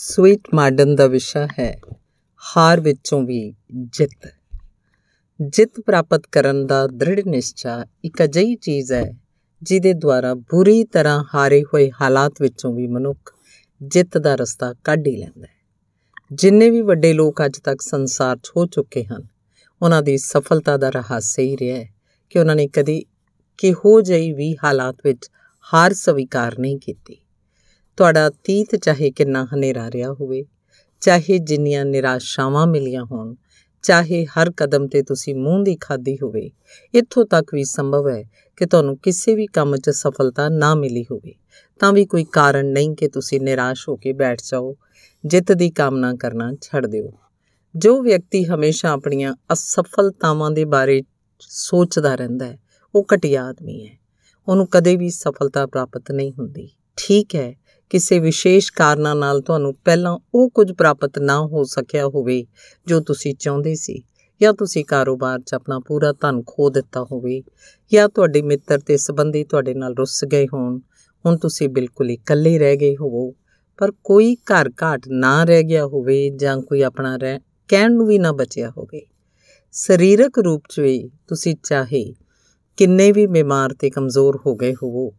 sweet Marden ਦਾ ਵਿਸ਼ਾ ਹੈ ਹਾਰ ਵਿੱਚੋਂ ਵੀ ਜਿੱਤ ਜਿੱਤ ਪ੍ਰਾਪਤ ਕਰਨ ਦਾ ਦ੍ਰਿੜ ਨਿਸ਼ਚਾ ਇੱਕ ਅਜਿਹੀ ਚੀਜ਼ ਹੈ ਜਿਹਦੇ ਦੁਆਰਾ ਬੁਰੀ ਤਰ੍ਹਾਂ ਹਾਰੇ ਹੋਏ ਹਾਲਾਤ ਵਿੱਚੋਂ ਵੀ ਮਨੁੱਖ ਜਿੱਤ ਦਾ ਰਸਤਾ ਕੱਢ ਹੀ ਲੈਂਦਾ ਹੈ ਜਿੰਨੇ ਵੀ ਵੱਡੇ ਲੋਕ ਅੱਜ ਤੱਕ ਸੰਸਾਰ 'ਚ ਹੋ ਚੁੱਕੇ ਹਨ ਉਹਨਾਂ ਦੀ ਸਫਲਤਾ ਦਾ ਰਹੱਸ ਹੀ ਰਿਹਾ ਹੈ ਕਿ ਉਹਨਾਂ ਨੇ ਕਦੀ ਕਿਹੋ ਜਿਹੀ ਵੀ ਹਾਲਾਤ ਵਿੱਚ ਹਾਰ ਸਵੀਕਾਰ ਨਹੀਂ ਕੀਤੀ ਤੁਹਾਡਾ ਅਤੀਤ ਚਾਹੇ ਕਿੰਨਾ ਹਨੇਰਾ ਰਿਹਾ ਹੋਵੇ ਚਾਹੇ ਜਿੰਨੀਆਂ ਨਿਰਾਸ਼ਾਵਾਂ ਮਿਲੀਆਂ ਹੋਣ ਚਾਹੇ ਹਰ ਕਦਮ ਤੇ ਤੁਸੀਂ ਮੂੰਹ ਦੀ ਖਾਦੀ ਹੋਵੇ ਇੱਥੋਂ ਤੱਕ ਵੀ ਸੰਭਵ ਹੈ ਕਿ ਤੁਹਾਨੂੰ ਕਿਸੇ ਵੀ ਕੰਮ 'ਚ ਸਫਲਤਾ ਨਾ ਮਿਲੀ ਹੋਵੇ ਤਾਂ ਵੀ ਕੋਈ ਕਾਰਨ ਨਹੀਂ ਕਿ ਤੁਸੀਂ ਨਿਰਾਸ਼ ਹੋ ਕੇ ਬੈਠ ਜਾਓ ਜਿੱਤ ਦੀ ਕਾਮਨਾ ਕਰਨਾ ਛੱਡ ਦਿਓ ਜੋ ਵਿਅਕਤੀ ਹਮੇਸ਼ਾ ਆਪਣੀਆਂ ਅਸਫਲਤਾਵਾਂ ਦੇ ਬਾਰੇ ਸੋਚਦਾ ਰਹਿੰਦਾ ਹੈ ਉਹ ਘਟਿਆ ਆਦਮੀ ਹੈ ਉਹਨੂੰ ਕਦੇ ਵੀ ਸਫਲਤਾ ਪ੍ਰਾਪਤ ਨਹੀਂ ਹੁੰਦੀ ਠੀਕ ਹੈ ਕਿਸੇ ਵਿਸ਼ੇਸ਼ ਕਾਰਨਾਂ ਨਾਲ ਤੁਹਾਨੂੰ ਪਹਿਲਾਂ ਉਹ ਕੁਝ ਪ੍ਰਾਪਤ ਨਾ ਹੋ ਸਕਿਆ ਹੋਵੇ ਜੋ ਤੁਸੀਂ ਚਾਹੁੰਦੇ ਸੀ ਜਾਂ ਤੁਸੀਂ ਕਾਰੋਬਾਰ 'ਚ ਆਪਣਾ ਪੂਰਾ ਧਨ ਖੋ ਦਿੱਤਾ ਹੋਵੇ ਜਾਂ ਤੁਹਾਡੇ ਮਿੱਤਰ ਤੇ ਸਬੰਧੀ ਤੁਹਾਡੇ ਨਾਲ ਰੁੱਸ ਗਏ ਹੋਣ ਹੁਣ ਤੁਸੀਂ ਬਿਲਕੁਲ ਇਕੱਲੇ ਰਹਿ ਗਏ ਹੋਵੋ ਪਰ ਕੋਈ ਘਰ ਘਾਟ ਨਾ ਰਹਿ ਗਿਆ ਹੋਵੇ ਜਾਂ ਕੋਈ ਆਪਣਾ ਰਹਿ ਕਹਿਣ ਨੂੰ ਵੀ ਨਾ ਬਚਿਆ ਹੋਵੇ ਸਰੀਰਕ ਰੂਪ 'ਚ ਵੀ ਤੁਸੀਂ ਚਾਹੇ ਕਿੰਨੇ ਵੀ ਬਿਮਾਰ ਤੇ ਕਮਜ਼ੋਰ ਹੋ ਗਏ ਹੋਵੋ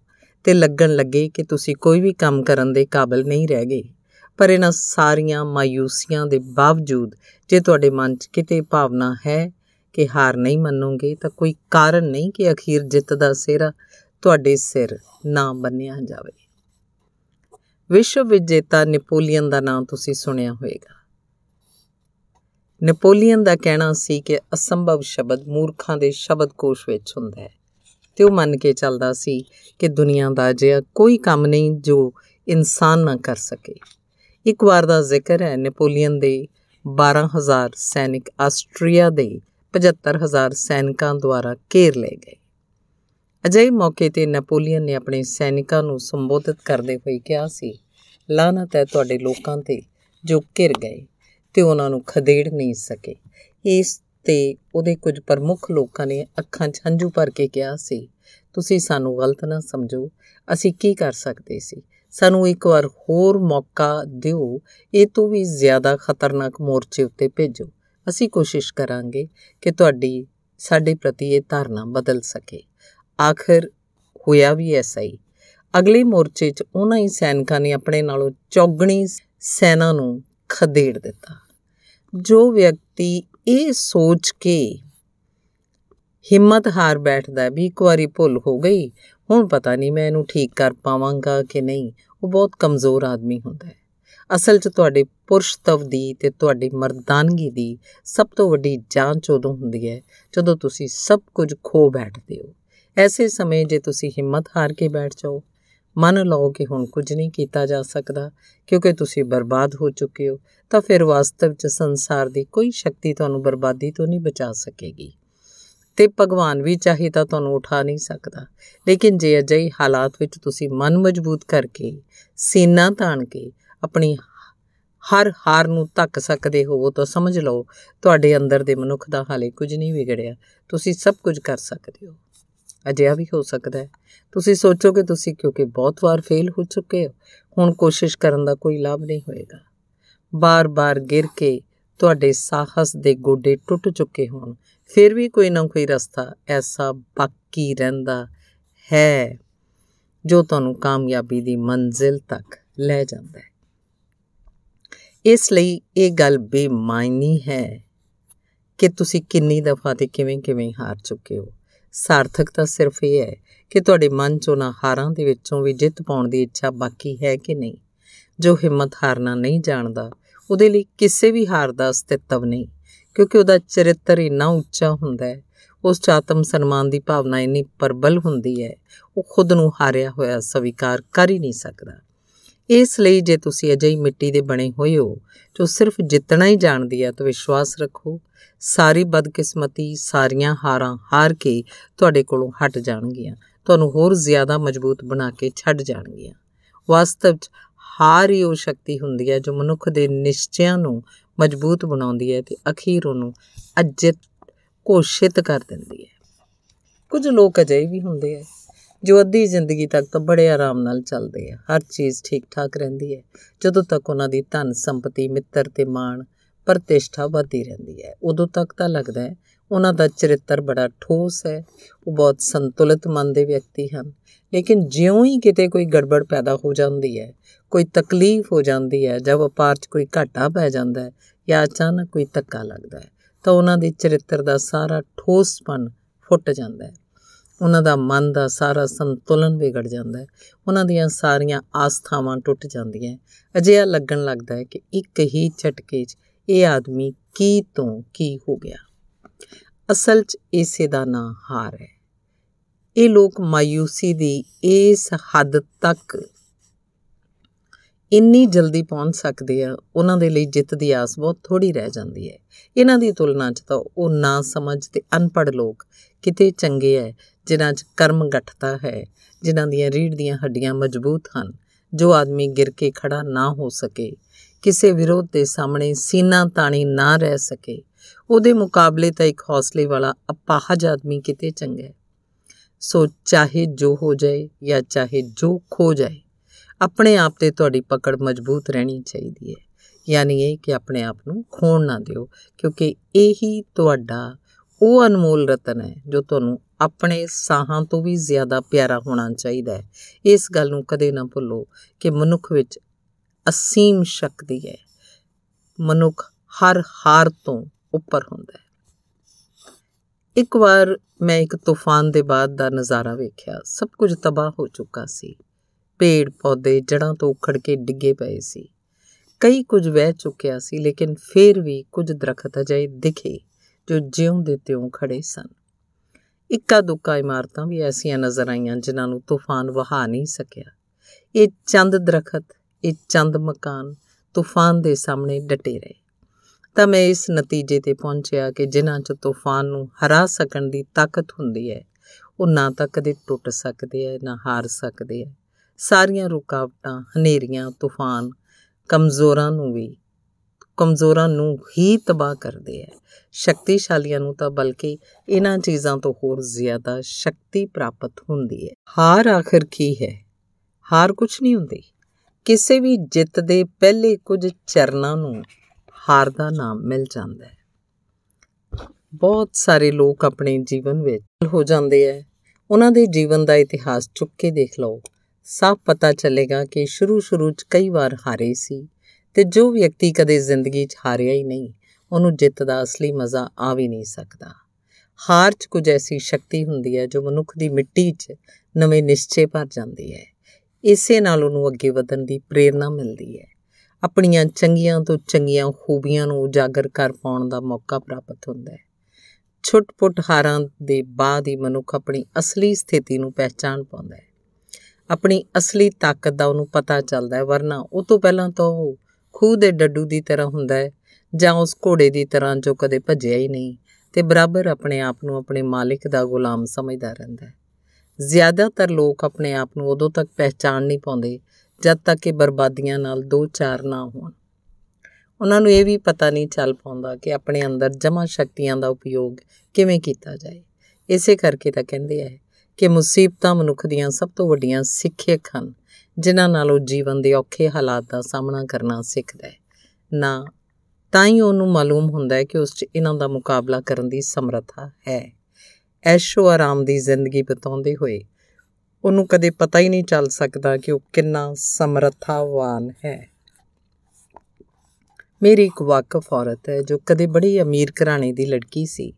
ਤੇ ਲੱਗਣ ਲੱਗੇ ਕਿ ਤੁਸੀਂ ਕੋਈ ਵੀ ਕੰਮ ਕਰਨ ਦੇ ਕਾਬਿਲ ਨਹੀਂ ਰਹਿ ਗਏ ਪਰ ਇਹਨਾਂ ਸਾਰੀਆਂ ਮਾਇੂਸੀਆਂ ਦੇ ਬਾਵਜੂਦ ਜੇ ਤੁਹਾਡੇ ਮਨ 'ਚ ਕਿਤੇ ਭਾਵਨਾ ਹੈ ਕਿ ਹਾਰ ਨਹੀਂ ਮੰਨੋਗੇ ਤਾਂ ਕੋਈ ਕਾਰਨ ਨਹੀਂ ਕਿ ਅਖੀਰ ਜਿੱਤ ਦਾ ਸਿਹਰਾ ਤੁਹਾਡੇ ਸਿਰ ਨਾ ਬੰਨਿਆ ਜਾਵੇ ਵਿਸ਼ਵ ਵਿਜੇਤਾ ਨੈਪੋਲੀਅਨ ਦਾ ਨਾਮ ਤੁਸੀਂ ਸੁਣਿਆ ਹੋਵੇਗਾ ਨੈਪੋਲੀਅਨ ਦਾ ਕਹਿਣਾ ਸੀ ਕਿ ਅਸੰਭਵ ਸ਼ਬਦ ਮੂਰਖਾਂ ਦੇ ਸ਼ਬਦਕੋਸ਼ ਵਿੱਚ ਹੁੰਦਾ ਹੈ ਤੇ ਉਹ ਮੰਨ ਕੇ ਚੱਲਦਾ ਸੀ ਕਿ ਦੁਨੀਆ ਦਾ ਜਿਹਾ ਕੋਈ ਕੰਮ ਨਹੀਂ ਜੋ ਇਨਸਾਨ ਨਾ ਕਰ ਸਕੇ ਇੱਕ ਵਾਰ ਦਾ ਜ਼ਿਕਰ ਹੈ ਨੈਪੋਲੀਅਨ ਦੇ 12000 ਸੈਨਿਕ ਆਸਟਰੀਆ ਦੇ 75000 ਸੈਨਿਕਾਂ ਦੁਆਰਾ ਘੇਰ ਲਏ ਗਏ ਅਜਿਹੇ ਮੌਕੇ ਤੇ ਨੈਪੋਲੀਅਨ ਨੇ ਆਪਣੇ ਸੈਨਿਕਾਂ ਨੂੰ ਸੰਬੋਧਿਤ ਕਰਦੇ ਹੋਏ ਕਿਹਾ ਸੀ ਲਾਨਤ ਹੈ ਤੁਹਾਡੇ ਲੋਕਾਂ ਤੇ ਜੋ ਘਿਰ ਗਏ ਤੇ ਉਹਨਾਂ ਨੂੰ ਖਦੇੜ ਨਹੀਂ ਸਕੇ ਇਸ ਤੇ ਉਹਦੇ ਕੁਝ ਪ੍ਰਮੁੱਖ ਲੋਕਾਂ ਨੇ ਅੱਖਾਂ 'ਚ ਹੰਝੂ ਭਰ ਕੇ ਕਿਹਾ ਸੀ ਤੁਸੀਂ ਸਾਨੂੰ ਗਲਤ ਨਾ ਸਮਝੋ ਅਸੀਂ ਕੀ ਕਰ ਸਕਦੇ ਸੀ ਸਾਨੂੰ ਇੱਕ ਵਾਰ ਹੋਰ ਮੌਕਾ ਦਿਓ ਇਹ ਤੋਂ ਵੀ ਜ਼ਿਆਦਾ ਖਤਰਨਾਕ ਮੋਰਚੇ ਉੱਤੇ ਭੇਜੋ ਅਸੀਂ ਕੋਸ਼ਿਸ਼ ਕਰਾਂਗੇ ਕਿ ਤੁਹਾਡੀ ਸਾਡੇ ਪ੍ਰਤੀ ਇਹ ਧਾਰਨਾ ਬਦਲ ਸਕੇ ਆਖਰ ਹੋਇਆ ਵੀ ਐਸਾ ਹੀ ਅਗਲੇ ਮੋਰਚੇ 'ਚ ਉਹਨਾਂ ਹੀ ਸੈਨਿਕਾਂ ਨੇ ਆਪਣੇ ਨਾਲੋਂ ਚੌਗਣੀ ਸੈਨਾ ਨੂੰ ਖਦੇੜ ਦਿੱਤਾ ਜੋ ਵਿਅਕਤੀ ਇਹ ਸੋਚ ਕੇ ਹਿੰਮਤ ਹਾਰ ਬੈਠਦਾ ਵੀ ਇੱਕ ਵਾਰੀ ਭੁੱਲ ਹੋ ਗਈ ਹੁਣ ਪਤਾ ਨਹੀਂ ਮੈਂ ਇਹਨੂੰ ਠੀਕ ਕਰ ਪਾਵਾਂਗਾ ਕਿ ਨਹੀਂ ਉਹ ਬਹੁਤ ਕਮਜ਼ੋਰ ਆਦਮੀ ਹੁੰਦਾ ਹੈ ਅਸਲ 'ਚ ਤੁਹਾਡੇ ਪੁਰਸ਼ਤਵ ਦੀ ਤੇ ਤੁਹਾਡੀ ਮਰਦਾਨਗੀ ਦੀ ਸਭ ਤੋਂ ਵੱਡੀ ਜਾਂਚ ਉਦੋਂ ਹੁੰਦੀ ਹੈ ਜਦੋਂ ਤੁਸੀਂ ਸਭ ਕੁਝ ਖੋ ਬੈਠਦੇ ਹੋ ਐਸੇ ਸਮੇਂ ਜੇ ਤੁਸੀਂ ਹਿੰਮਤ ਹਾਰ ਕੇ ਬੈਠ ਜਾਓ ਮੰਨ ਲਓ ਕਿ ਹੁਣ ਕੁਝ ਨਹੀਂ ਕੀਤਾ ਜਾ ਸਕਦਾ ਕਿਉਂਕਿ ਤੁਸੀਂ ਬਰਬਾਦ ਹੋ ਚੁੱਕੇ ਹੋ ਤਾਂ ਫਿਰ ਵਾਸਤਵ 'ਚ ਸੰਸਾਰ ਦੀ ਕੋਈ ਸ਼ਕਤੀ ਤੁਹਾਨੂੰ ਬਰਬਾਦੀ ਤੋਂ ਨਹੀਂ ਬਚਾ ਸਕੇਗੀ ਤੇ ਭਗਵਾਨ ਵੀ ਚਾਹੇ ਤਾਂ ਤੁਹਾਨੂੰ ਉਠਾ ਨਹੀਂ ਸਕਦਾ ਲੇਕਿਨ ਜੇ ਅਜਿਹੇ ਹਾਲਾਤ ਵਿੱਚ ਤੁਸੀਂ ਮਨ ਮਜ਼ਬੂਤ ਕਰਕੇ ਸੀਨਾ ਤਾਣ ਕੇ ਆਪਣੀ ਹਰ ਹਾਰ ਨੂੰ ਧੱਕ ਸਕਦੇ ਹੋ ਤਾਂ ਸਮਝ ਲਓ ਤੁਹਾਡੇ ਅੰਦਰ ਦੇ ਮਨੁੱਖ ਦਾ ਹਾਲੇ ਕੁਝ ਨਹੀਂ ਵਿਗੜਿਆ ਤੁਸੀਂ ਸਭ ਕੁਝ ਕਰ ਸਕਦੇ ਹੋ ਅਜਿਹਾ ਵੀ ਹੋ ਸਕਦਾ ਹੈ ਤੁਸੀਂ ਸੋਚੋ ਕਿ ਤੁਸੀਂ ਕਿਉਂਕਿ ਬਹੁਤ ਵਾਰ ਫੇਲ ਹੋ ਚੁੱਕੇ ਹੋ ਹੁਣ ਕੋਸ਼ਿਸ਼ ਕਰਨ ਦਾ ਕੋਈ ਲਾਭ ਨਹੀਂ ਹੋਏਗਾ ਬਾਰ-ਬਾਰ ਗਿਰ ਕੇ ਤੁਹਾਡੇ ਸਾਹਸ ਦੇ ਗੋਡੇ ਟੁੱਟ ਚੁੱਕੇ ਹੋਣ ਫਿਰ ਵੀ ਕੋਈ ਨਾ ਕੋਈ ਰਸਤਾ ਐਸਾ ਬਾਕੀ ਰਹਿੰਦਾ ਹੈ ਜੋ ਤੁਹਾਨੂੰ ਕਾਮਯਾਬੀ ਦੀ ਮੰਜ਼ਿਲ ਤੱਕ ਲੈ ਜਾਂਦਾ ਹੈ ਇਸ ਲਈ ਇਹ ਗੱਲ ਬੇਮਾਇਨੀ ਹੈ ਕਿ ਤੁਸੀਂ ਕਿੰਨੀ ਦਫਾ ਤੇ ਕਿਵੇਂ-ਕਿਵੇਂ ਹਾਰ ਚੁੱਕੇ ਹੋ ਸਾਰਥਕਤਾ ਸਿਰਫ ਇਹ ਹੈ ਕਿ ਤੁਹਾਡੇ ਮਨ ਚੋਂ ਨਾ ਹਾਰਾਂ ਦੇ ਵਿੱਚੋਂ ਵੀ ਜਿੱਤ ਪਾਉਣ ਦੀ ਇੱਛਾ ਬਾਕੀ ਹੈ ਕਿ ਨਹੀਂ ਜੋ ਹਿੰਮਤ ਹਾਰਨਾ ਨਹੀਂ ਜਾਣਦਾ ਉਹਦੇ ਲਈ ਕਿਸੇ ਵੀ ਹਾਰ ਦਾ ਅਸਤਿਤਵ ਨਹੀਂ ਕਿਉਂਕਿ ਉਹਦਾ ਚਰਿੱਤਰ ਇੰਨਾ ਉੱਚਾ ਹੁੰਦਾ ਹੈ ਉਸ ਚਾਤਮ ਆਤਮ ਸਨਮਾਨ ਦੀ ਭਾਵਨਾ ਇੰਨੀ ਪਰਬਲ ਹੁੰਦੀ ਹੈ ਉਹ ਖੁਦ ਨੂੰ ਹਾਰਿਆ ਹੋਇਆ ਸਵੀਕਾਰ ਕਰ ਹੀ ਨਹੀਂ ਸਕਦਾ ਇਸ ਲਈ ਜੇ ਤੁਸੀਂ ਅਜਿਹੀ ਮਿੱਟੀ ਦੇ ਬਣੇ ਹੋਏ ਹੋ ਜੋ ਸਿਰਫ ਜਿੱਤਣਾ ਹੀ ਜਾਣਦੀ ਹੈ ਤਾਂ ਵਿਸ਼ਵਾਸ ਰੱਖੋ ਸਾਰੀ ਬਦਕਿਸਮਤੀ ਸਾਰੀਆਂ ਹਾਰਾਂ ਹਾਰ ਕੇ ਤੁਹਾਡੇ ਕੋਲੋਂ ਹਟ ਜਾਣਗੀਆਂ ਤੁਹਾਨੂੰ ਹੋਰ ਜ਼ਿਆਦਾ ਮਜ਼ਬੂਤ ਬਣਾ ਕੇ ਛੱਡ ਜਾਣਗੀਆਂ ਵਾਸਤਵ ਵਿੱਚ ਹਾਰ ਹੀ ਉਹ ਸ਼ਕਤੀ ਹੁੰਦੀ ਹੈ ਜੋ ਮਨੁੱਖ ਦੇ ਨਿਸ਼ਚਿਆਂ ਨੂੰ ਮਜ਼ਬੂਤ ਬਣਾਉਂਦੀ ਹੈ ਤੇ ਅਖੀਰ ਉਹਨੂੰ ਅਜਿੱਤ ਘੋਸ਼ਿਤ ਕਰ ਦਿੰਦੀ ਹੈ ਕੁਝ ਲੋਕ ਅਜਿਹੇ ਵੀ ਹੁੰਦੇ ਆ ਜੋ ਅੱਧੀ ਜ਼ਿੰਦਗੀ ਤੱਕ ਤਾਂ ਬੜੇ ਆਰਾਮ ਨਾਲ ਚੱਲਦੇ ਆ ਹਰ ਚੀਜ਼ ਠੀਕ ਠਾਕ ਰਹਿੰਦੀ ਹੈ ਜਦੋਂ ਤੱਕ ਉਹਨਾਂ ਦੀ ਧਨ ਸੰਪਤੀ ਮਿੱਤਰ ਤੇ ਮਾਣ ਪ੍ਰਤਿਸ਼ਠਾ ਵਧਦੀ ਰਹਿੰਦੀ ਹੈ ਉਦੋਂ ਤੱਕ ਤਾਂ ਲੱਗਦਾ ਹੈ ਉਹਨਾਂ ਦਾ ਚਰਿੱਤਰ ਬੜਾ ਠੋਸ ਹੈ ਉਹ ਬਹੁਤ ਸੰਤੁਲਿਤ ਮਨ ਦੇ ਵਿਅਕਤੀ ਹਨ ਲੇਕਿਨ ਜਿਉਂ ਹੀ ਕਿਤੇ ਕੋਈ ਗੜਬੜ ਪੈਦਾ ਹੋ ਜਾਂਦੀ ਹੈ ਕੋਈ ਤਕਲੀਫ ਹੋ ਜਾਂਦੀ ਹੈ ਜਾਂ ਵਪਾਰ 'ਚ ਕੋਈ ਘਾਟਾ ਪੈ ਜਾਂਦਾ ਹੈ ਜਾਂ ਅਚਾਨਕ ਕੋਈ ਤੱਕਾ ਲੱਗਦਾ ਹੈ ਤਾਂ ਉਹਨਾਂ ਦੇ ਚਰਿੱਤਰ ਦਾ ਸਾਰਾ ਠੋਸਪਨ ਫੁੱਟ ਜਾਂਦਾ ਹੈ ਉਹਨਾਂ ਦਾ ਮਨ ਦਾ ਸਾਰਾ ਸੰਤੁਲਨ ਵਿਗੜ ਜਾਂਦਾ ਹੈ ਉਹਨਾਂ ਦੀਆਂ ਸਾਰੀਆਂ ਆਸਥਾਵਾਂ ਟੁੱਟ ਜਾਂਦੀਆਂ ਅਜਿਹਾ ਲੱਗਣ ਲੱਗਦਾ ਹੈ ਕਿ ਇੱਕ ਹੀ ਝਟਕੇ 'ਚ ਇਹ ਆਦਮੀ ਕੀ ਤੋਂ ਕੀ ਹੋ ਗਿਆ ਅਸਲ 'ਚ ਇਸੇ ਦਾ ਨਾਂ ਹਾਰ ਹੈ ਇਹ ਲੋਕ ਮਾਇੂਸੀ ਦੀ ਇਸ ਹੱਦ ਤੱਕ ਇੰਨੀ ਜਲਦੀ ਪਹੁੰਚ ਸਕਦੇ ਆ ਉਹਨਾਂ ਦੇ ਲਈ ਜਿੱਤ ਦੀ ਆਸ ਬਹੁਤ ਥੋੜੀ ਰਹਿ ਜਾਂਦੀ ਹੈ ਇਹਨਾਂ ਦੀ ਤੁਲਨਾ 'ਚ ਤਾਂ ਉਹ ਨਾ ਸਮਝ ਤੇ ਅਨਪੜ ਲੋਕ ਕਿਤੇ ਚੰਗੇ ਐ ਜਿਨ੍ਹਾਂ 'ਚ ਕਰਮ ਗੱਠਤਾ ਹੈ ਜਿਨ੍ਹਾਂ ਦੀਆਂ ਰੀੜ ਦੀਆਂ ਹੱਡੀਆਂ ਮਜ਼ਬੂਤ ਹਨ ਜੋ ਆਦਮੀ ਗਿਰ ਕੇ ਖੜਾ ਨਾ ਹੋ ਸਕੇ ਕਿਸੇ ਵਿਰੋਧ ਦੇ ਸਾਹਮਣੇ ਸੀਨਾ ਤਾਣੀ ਨਾ ਰਹਿ ਸਕੇ ਉਹਦੇ ਮੁਕਾਬਲੇ ਤਾਂ ਇੱਕ ਹੌਸਲੇ ਵਾਲਾ ਅਪਾਹਜ ਆਦਮੀ ਕਿਤੇ ਚੰਗਾ ਹੈ ਸੋ ਚਾਹੇ ਜੋ ਹੋ ਜਾਏ ਜਾਂ ਚਾਹੇ ਜੋ ਖੋ ਜਾਏ ਆਪਣੇ ਆਪ ਤੇ ਤੁਹਾਡੀ ਪਕੜ ਮਜ਼ਬੂਤ ਰਹਿਣੀ ਚਾਹੀਦੀ ਹੈ ਯਾਨੀ ਇਹ ਕਿ ਆਪਣੇ ਆਪ ਨੂੰ ਖੋਣ ਨਾ ਦਿਓ ਕਿਉਂਕਿ ਇਹੀ ਤੁਹਾਡਾ ਉਹ ਅਨਮੋਲ ਰਤਨ ਹੈ ਜੋ ਤੁਹਾਨੂੰ ਆਪਣੇ ਸਾਹਾਂ ਤੋਂ ਵੀ ਜ਼ਿਆਦਾ ਪਿਆਰਾ ਹੋਣਾ ਚਾਹੀਦਾ ਹੈ ਇਸ ਗੱਲ ਨੂੰ ਕਦੇ ਨਾ ਭੁੱਲੋ ਕਿ ਮਨੁੱਖ ਵਿੱਚ ਅਸੀਮ ਸ਼ਕਤੀ ਹੈ ਮਨੁੱਖ ਹਰ ਹਾਰ ਤੋਂ ਉੱਪਰ ਹੁੰਦਾ ਹੈ ਇੱਕ ਵਾਰ ਮੈਂ ਇੱਕ ਤੂਫਾਨ ਦੇ ਬਾਅਦ ਦਾ ਨਜ਼ਾਰਾ ਵੇਖਿਆ ਸਭ ਕੁਝ ਤਬਾਹ ਹੋ ਚੁੱਕਾ ਸੀ ਪੇੜ ਪੌਦੇ ਜੜਾਂ ਤੋਂ ਉਖੜ ਕੇ ਡਿੱਗੇ ਪਏ ਸੀ ਕਈ ਕੁਝ ਵਹਿ ਚੁੱਕਿਆ ਸੀ ਲੇਕਿਨ ਫੇਰ ਵੀ ਕੁਝ ਦਰਖਤ ਅਜੇ ਦਿਖੇ ਜੋ ਦੇ ਤਿਉਂ ਖੜੇ ਸਨ ਇੱਕਾ ਦੁੱਕਾ ਇਮਾਰਤਾਂ ਵੀ ਐਸੀਆਂ ਨਜ਼ਰ ਆਈਆਂ ਜਿਨ੍ਹਾਂ ਨੂੰ ਤੂਫਾਨ ਵਹਾ ਨਹੀਂ ਸਕਿਆ ਇਹ ਚੰਦ ਦਰਖਤ ਇਹ ਚੰਦ ਮਕਾਨ ਤੂਫਾਨ ਦੇ ਸਾਹਮਣੇ ਡਟੇ ਰਹੇ ਤਾਂ ਮੈਂ ਇਸ ਨਤੀਜੇ ਤੇ ਪਹੁੰਚਿਆ ਕਿ ਜਿਨ੍ਹਾਂ 'ਚ ਤੂਫਾਨ ਨੂੰ ਹਰਾ ਸਕਣ ਦੀ ਤਾਕਤ ਹੁੰਦੀ ਹੈ ਉਹ ਨਾ ਤਾਂ ਕਦੇ ਟੁੱਟ ਸਕਦੇ ਐ ਨਾ ਹਾਰ ਸਕਦੇ ਐ ਸਾਰੀਆਂ ਰੁਕਾਵਟਾਂ ਹਨੇਰੀਆਂ ਤੂਫਾਨ ਕਮਜ਼ੋਰਾਂ ਨੂੰ ਵੀ ਕਮਜ਼ੋਰਾਂ ਨੂੰ ਹੀ ਤਬਾਹ ਕਰਦੇ ਐ ਸ਼ਕਤੀਸ਼ਾਲੀਆਂ ਨੂੰ ਤਾਂ ਬਲਕਿ ਇਹਨਾਂ ਚੀਜ਼ਾਂ ਤੋਂ ਹੋਰ ਜ਼ਿਆਦਾ ਸ਼ਕਤੀ ਪ੍ਰਾਪਤ ਹੁੰਦੀ ਹੈ ਹਾਰ ਆਖਰ ਕੀ ਹੈ ਹਾਰ ਕੁਝ ਨਹੀਂ ਹੁੰਦੀ ਕਿਸੇ ਵੀ ਜਿੱਤ ਦੇ ਪਹਿਲੇ ਕੁਝ ਚਰਨਾਂ ਨੂੰ ਹਾਰ ਦਾ ਨਾਮ ਮਿਲ ਜਾਂਦਾ ਹੈ ਬਹੁਤ ਸਾਰੇ ਲੋਕ ਆਪਣੇ ਜੀਵਨ ਵਿੱਚ ਹੋ ਜਾਂਦੇ ਐ ਉਹਨਾਂ ਦੇ ਜੀਵਨ ਦਾ ਇਤਿਹਾਸ ਚੁੱਕ ਕੇ ਦੇਖ ਲਓ ਸਭ ਪਤਾ ਚੱਲੇਗਾ ਕਿ ਸ਼ੁਰੂ ਸ਼ੁਰੂ 'ਚ ਕਈ ਵਾਰ ਹਾਰੇ ਸੀ ਤੇ ਜੋ ਵਿਅਕਤੀ ਕਦੇ ਜ਼ਿੰਦਗੀ 'ਚ ਹਾਰਿਆ ਹੀ ਨਹੀਂ ਉਹਨੂੰ ਜਿੱਤ ਦਾ ਅਸਲੀ ਮਜ਼ਾ ਆ ਵੀ ਨਹੀਂ ਸਕਦਾ ਹਾਰ 'ਚ ਕੁਝ ਐਸੀ ਸ਼ਕਤੀ ਹੁੰਦੀ ਹੈ ਜੋ ਮਨੁੱਖ ਦੀ ਮਿੱਟੀ 'ਚ ਨਵੇਂ ਨਿਸ਼ਚੇ ਭਰ ਜਾਂਦੀ ਹੈ ਇਸੇ ਨਾਲ ਉਹਨੂੰ ਅੱਗੇ ਵਧਣ ਦੀ ਪ੍ਰੇਰਣਾ ਮਿਲਦੀ ਹੈ ਆਪਣੀਆਂ ਚੰਗੀਆਂ ਤੋਂ ਚੰਗੀਆਂ ਖੂਬੀਆਂ ਨੂੰ ਉਜਾਗਰ ਕਰ ਪਾਉਣ ਦਾ ਮੌਕਾ ਪ੍ਰਾਪਤ ਹੁੰਦਾ ਹੈ ਛੁੱਟਪੁੱਟ ਹਾਰਾਂ ਦੇ ਬਾਅਦ ਹੀ ਮਨੁੱਖ ਆਪਣੀ ਅਸਲੀ ਸਥਿਤੀ ਨੂੰ ਪਛਾਣ ਪਾਉਂਦਾ ਹੈ ਆਪਣੀ ਅਸਲੀ ਤਾਕਤ ਦਾ ਉਹਨੂੰ ਪਤਾ ਚੱਲਦਾ ਹੈ ਵਰਨਾ ਉਹ ਤੋਂ ਪਹਿਲਾਂ ਤਾਂ ਉਹ ਖੂਹ ਦੇ ਡੱਡੂ ਦੀ ਤਰ੍ਹਾਂ ਹੁੰਦਾ ਹੈ ਜਾਂ ਉਸ ਘੋੜੇ ਦੀ ਤਰ੍ਹਾਂ ਜੋ ਕਦੇ ਭੱਜਿਆ ਹੀ ਨਹੀਂ ਤੇ ਬਰਾਬਰ ਆਪਣੇ ਆਪ ਨੂੰ ਆਪਣੇ ਮਾਲਿਕ ਦਾ ਗੁਲਾਮ ਸਮਝਦਾ ਰਹਿੰਦਾ ਹੈ ਜ਼ਿਆਦਾਤਰ ਲੋਕ ਆਪਣੇ ਆਪ ਨੂੰ ਉਦੋਂ ਤੱਕ ਪਹਿਚਾਣ ਨਹੀਂ ਪਾਉਂਦੇ ਜਦ ਤੱਕ ਕਿ ਬਰਬਾਦੀਆਂ ਨਾਲ ਦੋ ਚਾਰ ਨਾ ਹੋਣ ਉਹਨਾਂ ਨੂੰ ਇਹ ਵੀ ਪਤਾ ਨਹੀਂ ਚੱਲ ਪਾਉਂਦਾ ਕਿ ਆਪਣੇ ਅੰਦਰ ਜਮਾ ਸ਼ਕਤੀਆਂ ਦਾ ਉਪਯੋਗ ਕਿਵੇਂ ਕੀਤਾ ਜਾਏ ਇਸੇ ਕਰਕੇ ਤਾਂ ਕਹਿੰਦੇ ਆ ਕਿ ਮੁਸੀਬਤਾਂ ਮਨੁੱਖ ਦੀਆਂ ਸਭ ਤੋਂ ਵੱਡੀਆਂ ਸਿੱਖਿਅਕ ਹਨ ਜਿਨ੍ਹਾਂ ਨਾਲ ਉਹ ਜੀਵਨ ਦੇ ਔਖੇ ਹਾਲਾਤ ਦਾ ਸਾਹਮਣਾ ਕਰਨਾ ਸਿੱਖਦਾ ਹੈ ਨਾ ਤਾਂ ਹੀ ਉਹਨੂੰ ਮਾਲੂਮ ਹੁੰਦਾ ਹੈ ਕਿ ਉਸ 'ਚ ਇਹਨਾਂ ਦਾ ਮੁਕਾਬਲਾ ਕਰਨ ਦੀ ਸਮਰੱਥਾ ਹੈ ਐਸ਼ੋ ਆਰਾਮ ਦੀ ਜ਼ਿੰਦਗੀ ਬਤਾਉਂਦੇ ਹੋਏ ਉਹਨੂੰ ਕਦੇ ਪਤਾ ਹੀ ਨਹੀਂ ਚੱਲ ਸਕਦਾ ਕਿ ਉਹ ਕਿੰਨਾ ਸਮਰੱਥਾਵਾਨ ਹੈ ਮੇਰੀ ਇੱਕ ਵਾਕਫ ਔਰਤ ਹੈ ਜੋ ਕਦੇ ਬੜੀ ਅਮੀਰ ਘਰਾਣੇ ਦੀ ਲੜਕੀ ਸੀ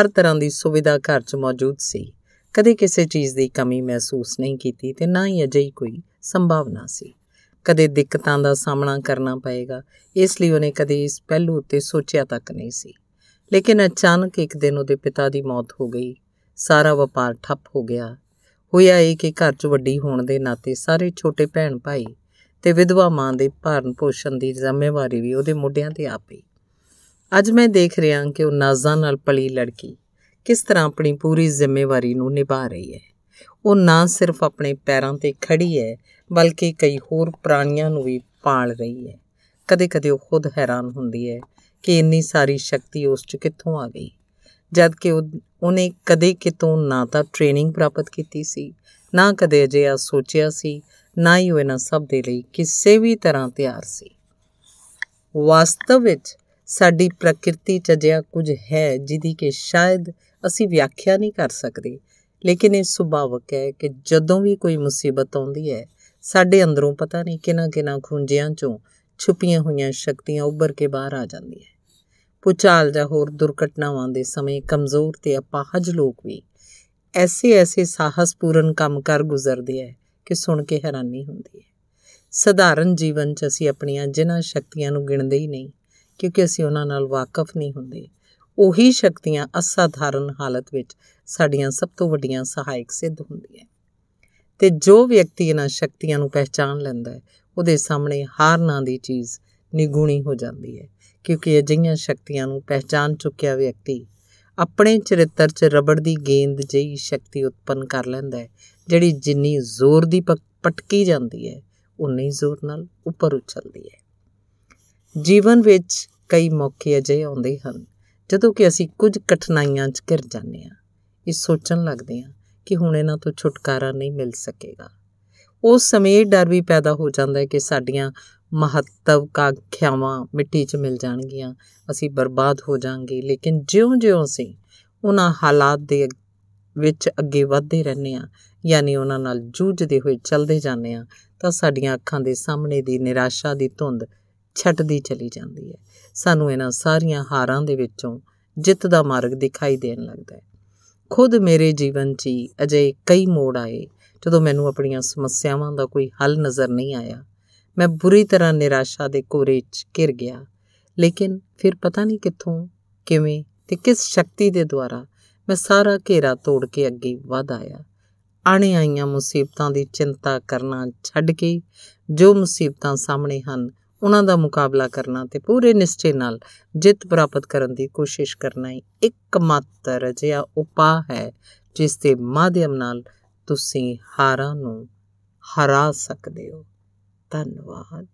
ਹਰ ਤਰ੍ਹਾਂ ਦੀ ਸੁਵਿਧਾ ਘਰ 'ਚ ਮੌਜੂਦ ਸੀ ਕਦੇ ਕਿਸੇ ਚੀਜ਼ ਦੀ ਕਮੀ ਮਹਿਸੂਸ ਨਹੀਂ ਕੀਤੀ ਤੇ ਨਾ ਹੀ ਅਜਿਹੀ ਕੋਈ ਸੰਭਾਵਨਾ ਸੀ ਕਦੇ ਦਿੱਕਤਾਂ ਦਾ ਸਾਹਮਣਾ ਕਰਨਾ ਪਏਗਾ ਇਸ ਲਈ ਉਹਨੇ ਕਦੇ ਇਸ ਪਹਿਲੂ ਉੱਤੇ ਸੋਚਿਆ ਤੱਕ ਨਹੀਂ ਸੀ ਲੇਕਿਨ ਅਚਾਨਕ ਇੱਕ ਦਿਨ ਉਹਦੇ ਪਿਤਾ ਦੀ ਮੌਤ ਹੋ ਗਈ ਸਾਰਾ ਵਪਾਰ ਠੱਪ ਹੋ ਗਿਆ ਹੋਇਆ ਇਹ ਕਿ ਘਰ 'ਚ ਵੱਡੀ ਹੋਣ ਦੇ ਨਾਤੇ ਸਾਰੇ ਛੋਟੇ ਭੈਣ ਭਾਈ ਤੇ ਵਿਧਵਾ ਮਾਂ ਦੇ ਭਾਰਨ ਪੋਸ਼ਣ ਦੀ ਜ਼ਿੰਮੇਵਾਰੀ ਵੀ ਉਹਦੇ ਮੋਢਿਆਂ ਤੇ ਆ ਪਈ ਅੱਜ ਮੈਂ ਦੇਖ ਰਿਹਾ ਕਿ ਉਹ ਨਾਜ਼ਾਂ ਨਾਲ ਪਲੀ ਲੜਕੀ ਕਿਸ ਤਰ੍ਹਾਂ ਆਪਣੀ ਪੂਰੀ ਜ਼ਿੰਮੇਵਾਰੀ ਨੂੰ ਨਿਭਾ ਰਹੀ ਹੈ ਉਹ ਨਾ ਸਿਰਫ ਆਪਣੇ ਪੈਰਾਂ ਤੇ ਖੜੀ ਹੈ ਬਲਕਿ ਕਈ ਹੋਰ ਪ੍ਰਾਣੀਆਂ ਨੂੰ ਵੀ ਪਾਲ ਰਹੀ ਹੈ ਕਦੇ-ਕਦੇ ਉਹ ਖੁਦ ਹੈਰਾਨ ਹੁੰਦੀ ਹੈ ਕਿ ਇੰਨੀ ਸਾਰੀ ਸ਼ਕਤੀ ਉਸ 'ਚ ਕਿੱਥੋਂ ਆ ਗਈ ਜਦ ਕਿ ਉਹਨੇ ਕਦੇ ਕਿਤੋਂ ਨਾ ਤਾਂ ਟ੍ਰੇਨਿੰਗ ਪ੍ਰਾਪਤ ਕੀਤੀ ਸੀ ਨਾ ਕਦੇ ਅਜਿਹਾ ਸੋਚਿਆ ਸੀ ਨਾ ਹੀ ਉਹ ਇਹਨਾਂ ਸਭ ਦੇ ਲਈ ਕਿਸੇ ਵੀ ਤਰ੍ਹਾਂ ਤਿਆਰ ਸੀ ਵਾਸਤਵ ਵਿੱਚ ਸਾਡੀ ਪ੍ਰਕਿਰਤੀ 'ਚ ਅਜਿਹਾ ਕੁਝ ਹੈ ਜਿਦੀ ਕਿ ਸ਼ਾਇਦ ਅਸੀਂ ਵਿਆਖਿਆ ਨਹੀਂ ਕਰ ਸਕਦੇ ਲੇਕਿਨ ਇਹ ਸੁਭਾਵਕ ਹੈ ਕਿ ਜਦੋਂ ਵੀ ਕੋਈ ਮੁਸੀਬਤ ਆਉਂਦੀ ਹੈ ਸਾਡੇ ਅੰਦਰੋਂ ਪਤਾ ਨਹੀਂ ਕਿਨਾਂ ਕਿਨਾਂ ਖੁੰਝਿਆਂ ਚੋਂ ਛੁਪੀਆਂ ਹੋਈਆਂ ਸ਼ਕਤੀਆਂ ਉੱਭਰ ਕੇ ਬਾਹਰ ਆ ਜਾਂਦੀਆਂ ਹੈ ਪੁਚਾਲ ਜਾਂ ਹੋਰ ਦੁਰਘਟਨਾਵਾਂ ਦੇ ਸਮੇਂ ਕਮਜ਼ੋਰ ਤੇ ਅਪਾਹਜ ਲੋਕ ਵੀ ਐਸੇ ਐਸੇ ਸਾਹਸਪੂਰਨ ਕੰਮ ਕਰ ਗੁਜ਼ਰਦੇ ਹੈ ਕਿ ਸੁਣ ਕੇ ਹੈਰਾਨੀ ਹੁੰਦੀ ਹੈ ਸਧਾਰਨ ਜੀਵਨ 'ਚ ਅਸੀਂ ਆਪਣੀਆਂ ਜਿਨ੍ਹਾਂ ਸ਼ਕਤੀਆਂ ਨੂੰ ਗਿਣਦੇ ਹੀ ਨਹੀਂ ਕਿਉਂਕਿ ਅਸੀਂ ਉਹਨਾਂ ਨਾਲ ਵਾਕਫ ਨਹੀਂ ਹੁੰਦੇ ਉਹੀ ਸ਼ਕਤੀਆਂ ਅਸਾਧਾਰਨ ਹਾਲਤ ਵਿੱਚ ਸਾਡੀਆਂ ਸਭ ਤੋਂ ਵੱਡੀਆਂ ਸਹਾਇਕ ਸਿੱਧ ਹੁੰਦੀਆਂ ਤੇ ਜੋ ਵਿਅਕਤੀ ਇਹਨਾਂ ਸ਼ਕਤੀਆਂ ਨੂੰ ਪਹਿਚਾਨ ਲੈਂਦਾ ਹੈ ਉਹਦੇ ਸਾਹਮਣੇ ਹਾਰ ਨਾਂ ਦੀ ਚੀਜ਼ ਨਿਗੂਣੀ ਹੋ ਜਾਂਦੀ ਹੈ ਕਿਉਂਕਿ ਅਜਿਹੀਆਂ ਸ਼ਕਤੀਆਂ ਨੂੰ ਪਹਿਚਾਨ ਚੁੱਕਿਆ ਵਿਅਕਤੀ ਆਪਣੇ ਚਰਿੱਤਰ 'ਚ ਰਬੜ ਦੀ ਗੇਂਦ ਜਿਹੀ ਸ਼ਕਤੀ ਉਤਪੰਨ ਕਰ ਲੈਂਦਾ ਹੈ ਜਿਹੜੀ ਜਿੰਨੀ ਜ਼ੋਰ ਦੀ ਪਟਕੀ ਜਾਂਦੀ ਹੈ ਉਨੀ ਜ਼ੋਰ ਨਾਲ ਉੱਪਰ ਉੱਚਲਦੀ ਹੈ ਜੀਵਨ ਵਿੱਚ ਕਈ ਮੌਕੇ ਅਜੇ ਆਉਂਦੇ ਹਨ ਜਦੋਂ ਕਿ ਅਸੀਂ ਕੁਝ ਕਠਿਨਾਈਆਂ 'ਚ ਘਿਰ ਜਾਂਦੇ ਹਾਂ ਇਹ ਸੋਚਣ ਲੱਗਦੇ ਹਾਂ ਕਿ ਹੁਣ ਇਹਨਾਂ ਤੋਂ ਛੁਟਕਾਰਾ ਨਹੀਂ ਮਿਲ ਸਕੇਗਾ ਉਸ ਸਮੇਂ ਡਰ ਵੀ ਪੈਦਾ ਹੋ ਜਾਂਦਾ ਹੈ ਕਿ ਸਾਡੀਆਂ ਮਹੱਤਵ ਕਾਖਿਆਵਾਂ ਮਿੱਟੀ 'ਚ ਮਿਲ ਜਾਣਗੀਆਂ ਅਸੀਂ ਬਰਬਾਦ ਹੋ ਜਾਾਂਗੇ ਲੇਕਿਨ ਜਿਉਂ-ਜਿਉਂ ਅਸੀਂ ਉਹਨਾਂ ਹਾਲਾਤ ਦੇ ਵਿੱਚ ਅੱਗੇ ਵਧਦੇ ਰਹਿੰਦੇ ਆ ਯਾਨੀ ਉਹਨਾਂ ਨਾਲ ਜੂਝਦੇ ਹੋਏ ਚੱਲਦੇ ਜਾਂਦੇ ਆ ਤਾਂ ਸਾਡੀਆਂ ਅੱਖਾਂ ਦੇ ਸਾਹਮਣੇ ਦੀ ਨਿਰਾਸ਼ਾ ਦੀ ਧੁੰਦ ਛੱਡਦੀ ਚਲੀ ਜਾਂਦੀ ਹੈ ਸਾਨੂੰ ਇਹਨਾਂ ਸਾਰੀਆਂ ਹਾਰਾਂ ਦੇ ਵਿੱਚੋਂ ਜਿੱਤ ਦਾ ਮਾਰਗ ਦਿਖਾਈ ਦੇਣ ਲੱਗਦਾ ਹੈ ਖੁਦ ਮੇਰੇ ਜੀਵਨ 'ਚ ਅਜੇ ਕਈ ਮੋੜ ਆਏ ਜਦੋਂ ਮੈਨੂੰ ਆਪਣੀਆਂ ਸਮੱਸਿਆਵਾਂ ਦਾ ਕੋਈ ਹੱਲ ਨਜ਼ਰ ਨਹੀਂ ਆਇਆ ਮੈਂ ਬੁਰੀ ਤਰ੍ਹਾਂ ਨਿਰਾਸ਼ਾ ਦੇ ਕੋਰੇ 'ਚ ਘਿਰ ਗਿਆ ਲੇਕਿਨ ਫਿਰ ਪਤਾ ਨਹੀਂ ਕਿੱਥੋਂ ਕਿਵੇਂ ਤੇ ਕਿਸ ਸ਼ਕਤੀ ਦੇ ਦੁਆਰਾ ਮੈਂ ਸਾਰਾ ਘੇਰਾ ਤੋੜ ਕੇ ਅੱਗੇ ਵਧ ਆਇਆ ਆਣੇ ਆਈਆਂ ਮੁਸੀਬਤਾਂ ਦੀ ਚਿੰਤਾ ਕਰਨਾ ਛੱਡ ਕੇ ਜੋ ਮੁਸੀਬਤਾਂ ਸਾਹਮਣੇ ਹਨ ਉਹਨਾਂ ਦਾ ਮੁਕਾਬਲਾ ਕਰਨਾ ਤੇ ਪੂਰੇ ਨਿਸ਼ਚੇ ਨਾਲ ਜਿੱਤ ਪ੍ਰਾਪਤ ਕਰਨ ਦੀ ਕੋਸ਼ਿਸ਼ ਕਰਨਾ ਹੀ ਇੱਕਮਾਤਰ ਜਿਹਾ ਉਪਾਅ ਹੈ ਜਿਸ ਦੇ ਮਾਧਿਅਮ ਨਾਲ ਤੁਸੀਂ ਹਾਰਾਂ ਨੂੰ ਹਰਾ ਸਕਦੇ ਹੋ ਧੰਨਵਾਦ